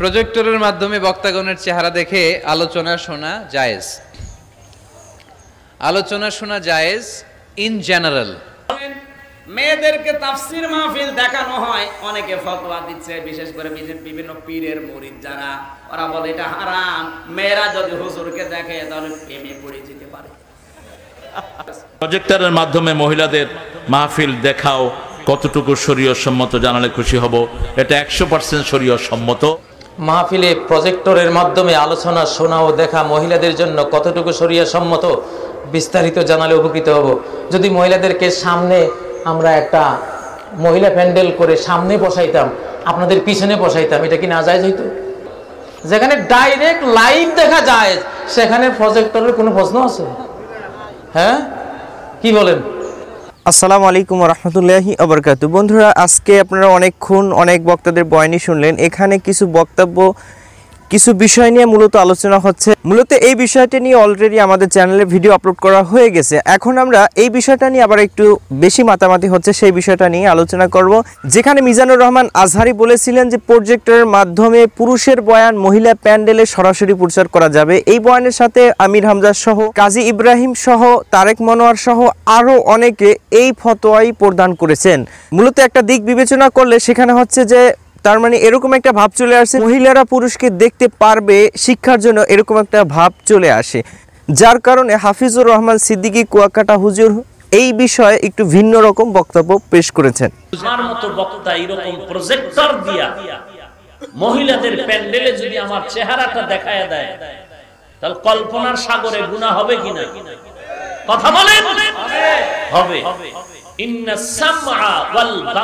প্রজেক্টরের মাধ্যমে বক্তাগণের চেহারা দেখে আলোচনা শোনা জায়েজ আলোচনা শোনা জায়েজ ইন জেনারেল মেয়েদেরকে তাফসির মাহফিল দেখানো হয় অনেকে ফতোয়া দিচ্ছে বিশেষ করে বিভিন্ন পীরের মরিদ যারা ওরা বলে এটা হারাম মেয়েরা যদি হুজুরকে দেখে তাহলে প্রেমে পড়ে যেতে পারে প্রজেক্টরের মাধ্যমে মহিলাদের মাহফিল দেখাও কতটুকু শরীয় সম্মত জানালে খুশি হব এটা একশো পার্সেন্ট শরীয় সম্মত মাহফিলে প্রজেক্টরের মাধ্যমে আলোচনা শোনা ও দেখা মহিলাদের জন্য কতটুকু সরিয়া সম্মত বিস্তারিত জানালে উপকৃত হব যদি মহিলাদেরকে সামনে আমরা একটা মহিলা প্যান্ডেল করে সামনে বসাইতাম আপনাদের পিছনে বসাইতাম এটা কি না যায় হইতো যেখানে ডাইরেক্ট লাইভ দেখা যায় সেখানে প্রজেক্টরের কোনো প্রশ্ন আছে হ্যাঁ কি বলেন আসসালামু আলাইকুম রহমতুল্লাহি আবরকাত বন্ধুরা আজকে আপনারা অনেকক্ষণ অনেক বক্তাদের বয়নি শুনলেন এখানে কিছু বক্তব্য কিছু বিষয় নিয়ে মূলত আলোচনা হচ্ছে মূলত এই বিষয়টা নিয়ে অলরেডি আমাদের চ্যানেলে ভিডিও আপলোড করা হয়ে গেছে এখন আমরা এই বিষয়টা নিয়ে আবার একটু বেশি মাতামাতি হচ্ছে সেই বিষয়টা নিয়ে আলোচনা করব যেখানে মিজানুর রহমান আজহারি বলেছিলেন যে প্রজেক্টরের মাধ্যমে পুরুষের বয়ান মহিলা প্যান্ডেলে সরাসরি প্রচার করা যাবে এই বয়ানের সাথে আমির হামজার সহ কাজী ইব্রাহিম সহ তারেক মনোয়ার সহ আরও অনেকে এই ফতোয়াই প্রদান করেছেন মূলত একটা দিক বিবেচনা করলে সেখানে হচ্ছে যে তার মানে এরকম একটা ভাব চলে আসে মহিলারা পুরুষকে দেখতে পারবে শিক্ষার জন্য এরকম একটা ভাব চলে আসে যার কারণে হাফিজুর রহমান সিদ্দিকী কুয়াকাটা হুজুর এই বিষয়ে একটু ভিন্ন রকম বক্তব্য পেশ করেছেন মহিলাদের প্যান্ডেলে যদি আমার চেহারাটা দেখা দেয় তাহলে কল্পনার সাগরে গুণা হবে কিনা কথা বলেন হবে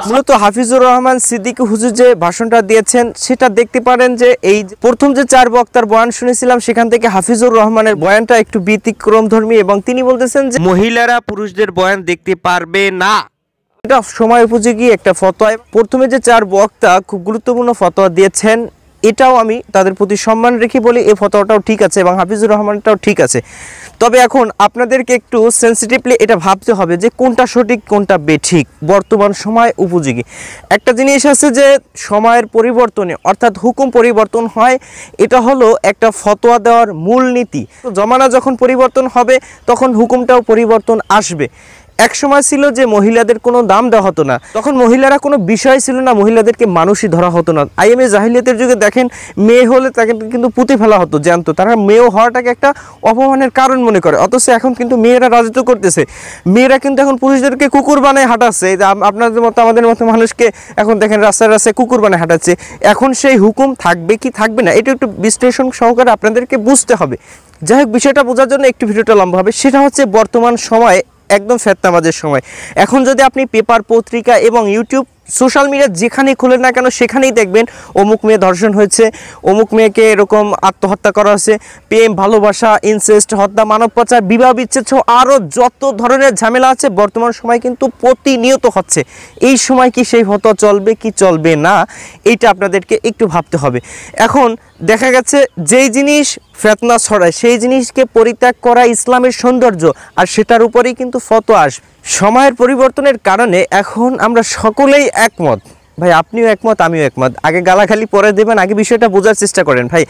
মূলত হাফিজুর রহমান সিদ্দিক হুজুর যে ভাষণটা দিয়েছেন সেটা দেখতে পারেন যে এই প্রথম যে চার বক্তার বয়ান শুনেছিলাম সেখান থেকে হাফিজুর রহমানের বয়ানটা একটু ব্যতিক্রম ধর্মী এবং তিনি বলতেছেন যে মহিলারা পুরুষদের বয়ান দেখতে পারবে না এটা সময় উপযোগী একটা ফতোয় প্রথমে যে চার বক্তা খুব গুরুত্বপূর্ণ ফতোয়া দিয়েছেন এটাও আমি তাদের প্রতি সম্মান রেখে বলি এ ফতোয়াটাও ঠিক আছে এবং হাফিজুর রহমানটাও ঠিক আছে তবে এখন আপনাদেরকে একটু সেন্সিটিভলি এটা ভাবতে হবে যে কোনটা সঠিক কোনটা বেঠিক বর্তমান সময় উপযোগী একটা জিনিস আছে যে সময়ের পরিবর্তনে অর্থাৎ হুকুম পরিবর্তন হয় এটা হলো একটা ফতোয়া দেওয়ার মূল নীতি জমানা যখন পরিবর্তন হবে তখন হুকুমটাও পরিবর্তন আসবে এক সময় ছিল যে মহিলাদের কোনো দাম দেওয়া হতো না তখন মহিলারা কোনো বিষয় ছিল না মহিলাদেরকে মানুষই ধরা হতো না আই এম এ জাহিলিয়াতের যুগে দেখেন মেয়ে হলে তাকে কিন্তু পুঁতে ফেলা হতো জানতো তারা মেয়েও হওয়াটাকে একটা অপমানের কারণ মনে করে অথচ এখন কিন্তু মেয়েরা রাজত্ব করতেছে মেয়েরা কিন্তু এখন পুরুষদেরকে কুকুর বানায় হাঁটাচ্ছে আপনাদের মতো আমাদের মতো মানুষকে এখন দেখেন রাস্তায় রাস্তায় কুকুর বানায় হাঁটাচ্ছে এখন সেই হুকুম থাকবে কি থাকবে না এটা একটু বিশ্লেষণ সহকারে আপনাদেরকে বুঝতে হবে যাই হোক বিষয়টা বোঝার জন্য একটু ভিডিওটা লম্বা হবে সেটা হচ্ছে বর্তমান সময়ে একদম শ্বেতনামাজের সময় এখন যদি আপনি পেপার পত্রিকা এবং ইউটিউব সোশ্যাল মিডিয়া যেখানে খুলেন না কেন সেখানেই দেখবেন অমুক মেয়ে ধর্ষণ হয়েছে অমুক মেয়েকে এরকম আত্মহত্যা করা হয়েছে প্রেম ভালোবাসা ইনসেস্ট হত্যা মানব পাচার বিবাহ বিচ্ছেদ সহ আরও যত ধরনের ঝামেলা আছে বর্তমান সময় কিন্তু প্রতিনিয়ত হচ্ছে এই সময় কি সেই হত চলবে কি চলবে না এইটা আপনাদেরকে একটু ভাবতে হবে এখন দেখা গেছে যেই জিনিস ফেতনা ছড়ায় সেই জিনিসকে পরিত্যাগ করা ইসলামের সৌন্দর্য আর সেটার উপরেই কিন্তু ফতো আসবে সময়ের পরিবর্তনের কারণে এখন আমরা সকলেই একমত ভাই আপনিও একমত আমিও একমত আগে গালাগালি পরে দেবেন আগে বিষয়টা বোঝার চেষ্টা করেন ভাই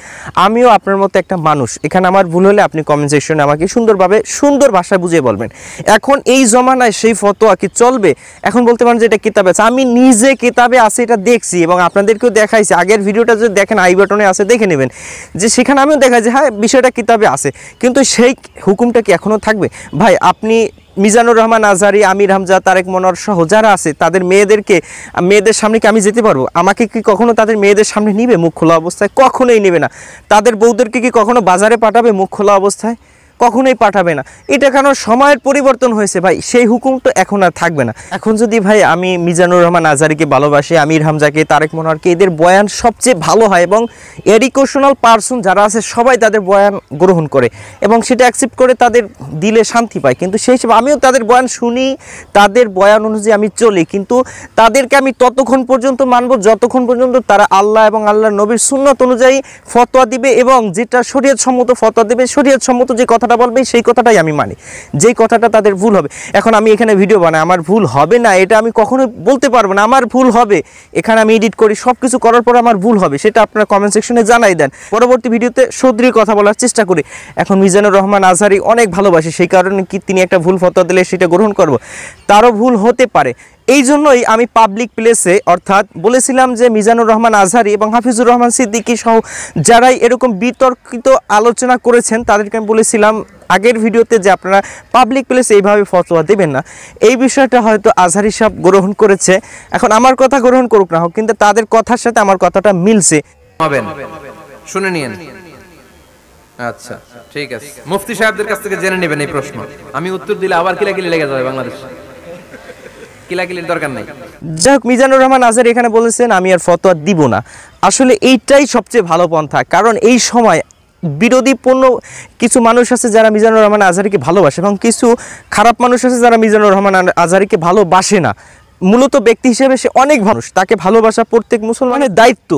আমিও আপনার মতো একটা মানুষ এখানে আমার ভুল হলে আপনি কমেন্ট সেকশনে আমাকে সুন্দরভাবে সুন্দর ভাষায় বুঝিয়ে বলবেন এখন এই জমানায় সেই ফতোয়া কি চলবে এখন বলতে পারেন যে এটা কিতাবে আছে আমি নিজে কিতাবে আছে এটা দেখছি এবং আপনাদেরকেও দেখাইছি আগের ভিডিওটা যদি দেখেন আই বাটনে আছে দেখে নেবেন যে সেখানে আমিও দেখাই যে হ্যাঁ বিষয়টা কিতাবে আছে কিন্তু সেই হুকুমটা কি এখনও থাকবে ভাই আপনি মিজানুর রহমান আজহারি আমির হামজা তারেক মনোয়ার সহ যারা আছে তাদের মেয়েদেরকে মেয়েদের সামনে কি আমি যেতে পারবো আমাকে কি কখনো তাদের মেয়েদের সামনে নিবে মুখ খোলা অবস্থায় কখনোই নেবে না তাদের বউদেরকে কি কখনো বাজারে পাঠাবে মুখ খোলা অবস্থায় কখনোই পাঠাবে না এটা কেন সময়ের পরিবর্তন হয়েছে ভাই সেই হুকুম তো এখন আর থাকবে না এখন যদি ভাই আমি মিজানুর রহমান আজারিকে ভালোবাসি আমির হামজাকে তারেক মনোয়ারকে এদের বয়ান সবচেয়ে ভালো হয় এবং এডুকেশনাল পার্সন যারা আছে সবাই তাদের বয়ান গ্রহণ করে এবং সেটা অ্যাকসেপ্ট করে তাদের দিলে শান্তি পায় কিন্তু সেই হিসেবে আমিও তাদের বয়ান শুনি তাদের বয়ান অনুযায়ী আমি চলি কিন্তু তাদেরকে আমি ততক্ষণ পর্যন্ত মানব যতক্ষণ পর্যন্ত তারা আল্লাহ এবং আল্লাহ নবীর সুন্নত অনুযায়ী ফতোয়া দিবে এবং যেটা শরীয়ত সম্মত ফতোয়া দেবে শরীয়ত সম্মত যে কথা কথাটা বলবে সেই কথাটাই আমি মানি যেই কথাটা তাদের ভুল হবে এখন আমি এখানে ভিডিও বানাই আমার ভুল হবে না এটা আমি কখনো বলতে পারবো না আমার ভুল হবে এখানে আমি এডিট করি সব কিছু করার পর আমার ভুল হবে সেটা আপনারা কমেন্ট সেকশনে জানাই দেন পরবর্তী ভিডিওতে সদ্রির কথা বলার চেষ্টা করি এখন মিজানুর রহমান আজহারি অনেক ভালোবাসে সেই কারণে কি তিনি একটা ভুল ফতোয়া দিলে সেটা গ্রহণ করব তারও ভুল হতে পারে এই জন্যই আমি পাবলিক প্লেসে অর্থাৎ বলেছিলাম যে মিজানুর রহমান আজহারি এবং হাফিজুর রহমান সিদ্দিকি সহ যারাই এরকম বিতর্কিত আলোচনা করেছেন তাদেরকে আমি বলেছিলাম আগের ভিডিওতে যে আপনারা পাবলিক প্লেসে এইভাবে ফতোয়া দেবেন না এই বিষয়টা হয়তো আজহারি সাহেব গ্রহণ করেছে এখন আমার কথা গ্রহণ করুক না হোক কিন্তু তাদের কথার সাথে আমার কথাটা মিলছে হবেন শুনে নিয়েন আচ্ছা ঠিক আছে মুফতি সাহেবদের কাছ থেকে জেনে নেবেন এই প্রশ্ন আমি উত্তর দিলে আবার কিলাকিলি লেগে যাবে বাংলাদেশ কিলাকিলির দরকার নাই যাক মিজানুর রহমান আজহার এখানে বলেছেন আমি আর ফতোয়া দিব না আসলে এইটাই সবচেয়ে ভালো পন্থা কারণ এই সময় বিরোধী পণ্য কিছু মানুষ আছে যারা মিজানুর রহমান আজহারিকে ভালোবাসে এবং কিছু খারাপ মানুষ আছে যারা মিজানুর রহমান আজহারিকে ভালোবাসে না মূলত ব্যক্তি হিসেবে সে অনেক মানুষ তাকে ভালোবাসা প্রত্যেক মুসলমানের দায়িত্ব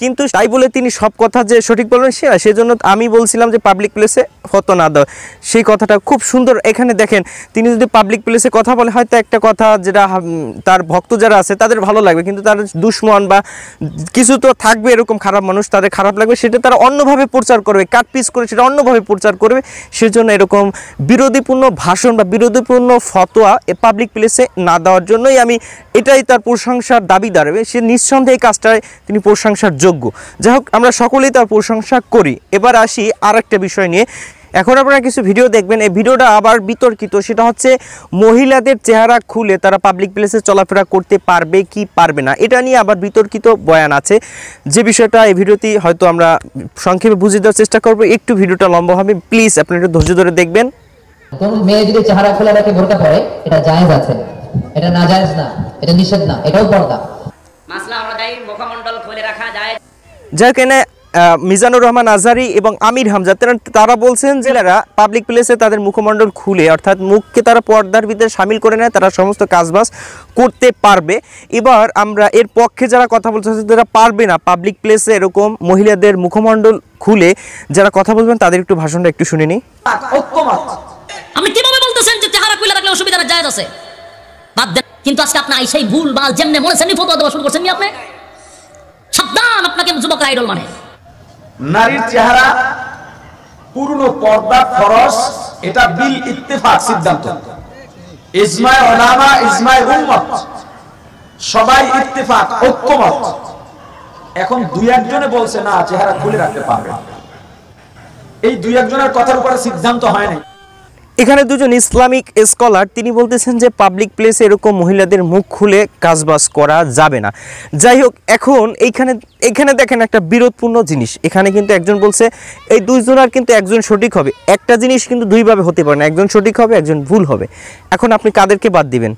কিন্তু তাই বলে তিনি সব কথা যে সঠিক বলবেন সে সেজন্য আমি বলছিলাম যে পাবলিক প্লেসে ফতো না দেয় সেই কথাটা খুব সুন্দর এখানে দেখেন তিনি যদি পাবলিক প্লেসে কথা বলে হয়তো একটা কথা যেটা তার ভক্ত যারা আছে তাদের ভালো লাগবে কিন্তু তার দুশ্মন বা কিছু তো থাকবে এরকম খারাপ মানুষ তাদের খারাপ লাগবে সেটা তারা অন্যভাবে প্রচার করবে পিস করে সেটা অন্যভাবে প্রচার করবে সেজন্য এরকম বিরোধীপূর্ণ ভাষণ বা বিরোধীপূর্ণ ফতোয়া এ পাবলিক প্লেসে না দেওয়ার জন্যই আমি এটাই তার প্রশংসার দাবি দাঁড়াবে সে নিঃসন্দেহে কাজটায় তিনি প্রশংসার যোগ যোগ্য যাই হোক আমরা সকলেই তার প্রশংসা করি এবার আসি আর একটা বিষয় নিয়ে এখন আপনারা কিছু ভিডিও দেখবেন এই ভিডিওটা আবার বিতর্কিত সেটা হচ্ছে মহিলাদের চেহারা খুলে তারা পাবলিক প্লেসে চলাফেরা করতে পারবে কি পারবে না এটা নিয়ে আবার বিতর্কিত বয়ান আছে যে বিষয়টা এই ভিডিওটি হয়তো আমরা সংক্ষেপে বুঝে দেওয়ার চেষ্টা করবো একটু ভিডিওটা লম্বা হবে প্লিজ আপনি একটু ধৈর্য ধরে দেখবেন মেয়ে যদি চেহারা খুলে রাখে বোরকা পরে এটা জায়েজ আছে এটা না জায়েজ না এটা নিষেধ না এটাও পর্দা মাসলা অনুযায়ী মুখমণ্ডল খুলে রাখা যেখানে মিজানুর রহমান আজহারি এবং আমির হামজা তারা বলছেন জেলারা পাবলিক প্লেসে তাদের মুখমণ্ডল খুলে অর্থাৎ মুখকে তারা পর্দার ভিতরে সামিল করে নেয় তারা সমস্ত কাজবাজ করতে পারবে এবার আমরা এর পক্ষে যারা কথা বলছে তারা পারবে না পাবলিক প্লেসে এরকম মহিলাদের মুখমণ্ডল খুলে যারা কথা বলবেন তাদের একটু ভাষণটা একটু শুনে নিই কিভাবে কিন্তু আজকে আপনি আইসাই ভুল বা যেমনে মনে সেমনি ফটো দেওয়া শুরু করছেন আপনি সাবধান আপনাকে যুবক আইডল মানে নারীর চেহারা পুরনো পর্দা ফরস এটা বিল ইত্তেফাক সিদ্ধান্ত ইজমায় ওলামা ইজমায় উম্মত সবাই ইত্তেফাক ঐক্যমত এখন দুই একজনে বলছে না চেহারা খুলে রাখতে পারবে এই দুই একজনের কথার উপরে সিদ্ধান্ত হয় নাই এখানে দুজন ইসলামিক স্কলার তিনি বলতেছেন যে পাবলিক প্লেসে এরকম মহিলাদের মুখ খুলে কাজবাজ করা যাবে না যাই হোক এখন এইখানে এখানে দেখেন একটা বিরোধপূর্ণ জিনিস এখানে কিন্তু একজন বলছে এই দুইজনার কিন্তু একজন সঠিক হবে একটা জিনিস কিন্তু দুইভাবে হতে পারে না একজন সঠিক হবে একজন ভুল হবে এখন আপনি কাদেরকে বাদ দিবেন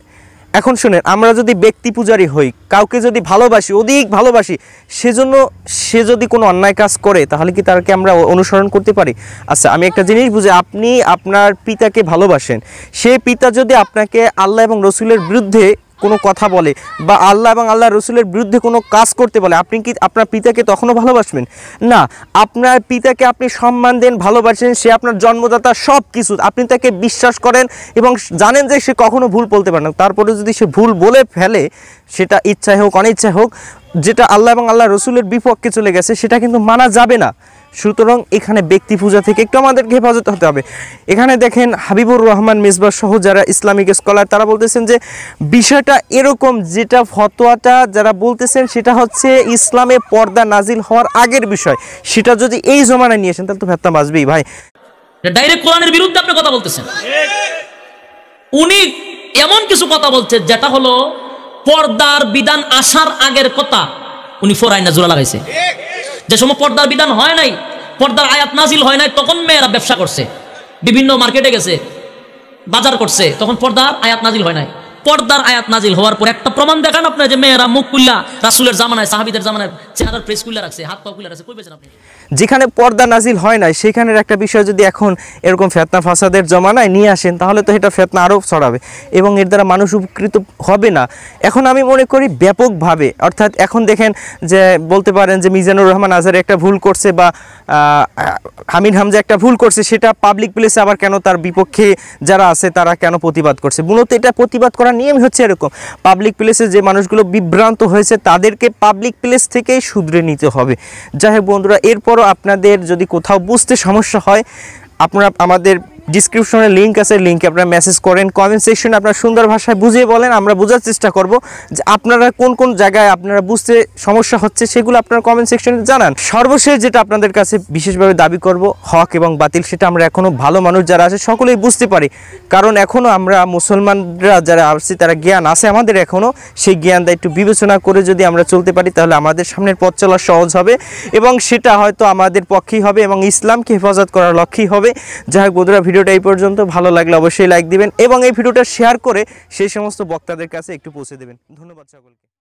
এখন শুনেন আমরা যদি ব্যক্তি পূজারী হই কাউকে যদি ভালোবাসি অধিক ভালোবাসি সেজন্য সে যদি কোনো অন্যায় কাজ করে তাহলে কি তাকে আমরা অনুসরণ করতে পারি আচ্ছা আমি একটা জিনিস বুঝি আপনি আপনার পিতাকে ভালোবাসেন সে পিতা যদি আপনাকে আল্লাহ এবং রসুলের বিরুদ্ধে কোনো কথা বলে বা আল্লাহ এবং আল্লাহ রসুলের বিরুদ্ধে কোনো কাজ করতে বলে আপনি কি আপনার পিতাকে তখনও ভালোবাসবেন না আপনার পিতাকে আপনি সম্মান দেন ভালোবাসেন সে আপনার জন্মদাতা সব কিছু আপনি তাকে বিশ্বাস করেন এবং জানেন যে সে কখনো ভুল বলতে পারে না তারপরে যদি সে ভুল বলে ফেলে সেটা ইচ্ছায় হোক অনিচ্ছায় হোক যেটা আল্লাহ এবং আল্লাহ রসুলের বিপক্ষে চলে গেছে সেটা কিন্তু মানা যাবে না সুতরাং এখানে ব্যক্তি পূজা থেকে একটু আমাদেরকে হেফাজত হতে হবে এখানে দেখেন হাবিবুর রহমান মেজবা সহ যারা ইসলামিক স্কলার তারা বলতেছেন যে বিষয়টা এরকম যেটা ফতোয়াটা যারা বলতেছেন সেটা হচ্ছে ইসলামে পর্দা নাজিল হওয়ার আগের বিষয় সেটা যদি এই জমানায় নিয়ে আসেন তাহলে তো ভ্যাত্তা বাঁচবেই ভাই ডাইরেক্ট কোরআনের বিরুদ্ধে আপনি কথা বলতেছেন উনি এমন কিছু কথা বলছে যেটা হলো পর্দার বিধান আসার আগের কথা উনি ফোরাইনা জোড়া লাগাইছে ঠিক যে সময় পর্দার বিধান হয় নাই পর্দার আয়াত নাজিল হয় নাই তখন মেয়েরা ব্যবসা করছে বিভিন্ন মার্কেটে গেছে বাজার করছে তখন পর্দার আয়াত নাজিল হয় নাই পর্দার আয়াত নাজিল হওয়ার পর একটা প্রমাণ দেখান আপনার যে মেয়েরা মুখ কুল্লা রাসুলের জামানায় সাহাবিদের জামানায় চেহারা প্রেস কুল্লা রাখছে হাত পা কুল্লা রাখছে কই আপনি যেখানে পর্দা নাজিল হয় না সেখানের একটা বিষয় যদি এখন এরকম ফেতনা ফাসাদের জমানায় নিয়ে আসেন তাহলে তো এটা ফেতনা আরও ছড়াবে এবং এর দ্বারা মানুষ উপকৃত হবে না এখন আমি মনে করি ব্যাপকভাবে অর্থাৎ এখন দেখেন যে বলতে পারেন যে মিজানুর রহমান আজহার একটা ভুল করছে বা হামিদ হামজা একটা ভুল করছে সেটা পাবলিক প্লেসে আবার কেন তার বিপক্ষে যারা আছে তারা কেন প্রতিবাদ করছে মূলত এটা প্রতিবাদ করা খেলার নিয়মই হচ্ছে এরকম পাবলিক প্লেসে যে মানুষগুলো বিভ্রান্ত হয়েছে তাদেরকে পাবলিক প্লেস থেকেই শুধরে নিতে হবে যাই হোক বন্ধুরা এরপরও আপনাদের যদি কোথাও বুঝতে সমস্যা হয় আপনারা আমাদের ডিসক্রিপশনে লিঙ্ক আছে লিঙ্কে আপনারা মেসেজ করেন কমেন্ট সেকশনে আপনারা সুন্দর ভাষায় বুঝিয়ে বলেন আমরা বোঝার চেষ্টা করব যে আপনারা কোন কোন জায়গায় আপনারা বুঝতে সমস্যা হচ্ছে সেগুলো আপনারা কমেন্ট সেকশনে জানান সর্বশেষ যেটা আপনাদের কাছে বিশেষভাবে দাবি করব হক এবং বাতিল সেটা আমরা এখনও ভালো মানুষ যারা আছে সকলেই বুঝতে পারি কারণ এখনও আমরা মুসলমানরা যারা আসছি তারা জ্ঞান আছে আমাদের এখনও সেই জ্ঞানটা একটু বিবেচনা করে যদি আমরা চলতে পারি তাহলে আমাদের সামনের পথ চলা সহজ হবে এবং সেটা হয়তো আমাদের পক্ষেই হবে এবং ইসলামকে হেফাজত করার লক্ষ্যেই হবে যাই হোক বন্ধুরা ভিডিওটা এই পর্যন্ত ভালো লাগলে অবশ্যই লাইক দিবেন এবং এই ভিডিওটা শেয়ার করে সেই সমস্ত বক্তাদের কাছে একটু পৌঁছে দেবেন ধন্যবাদ সকলকে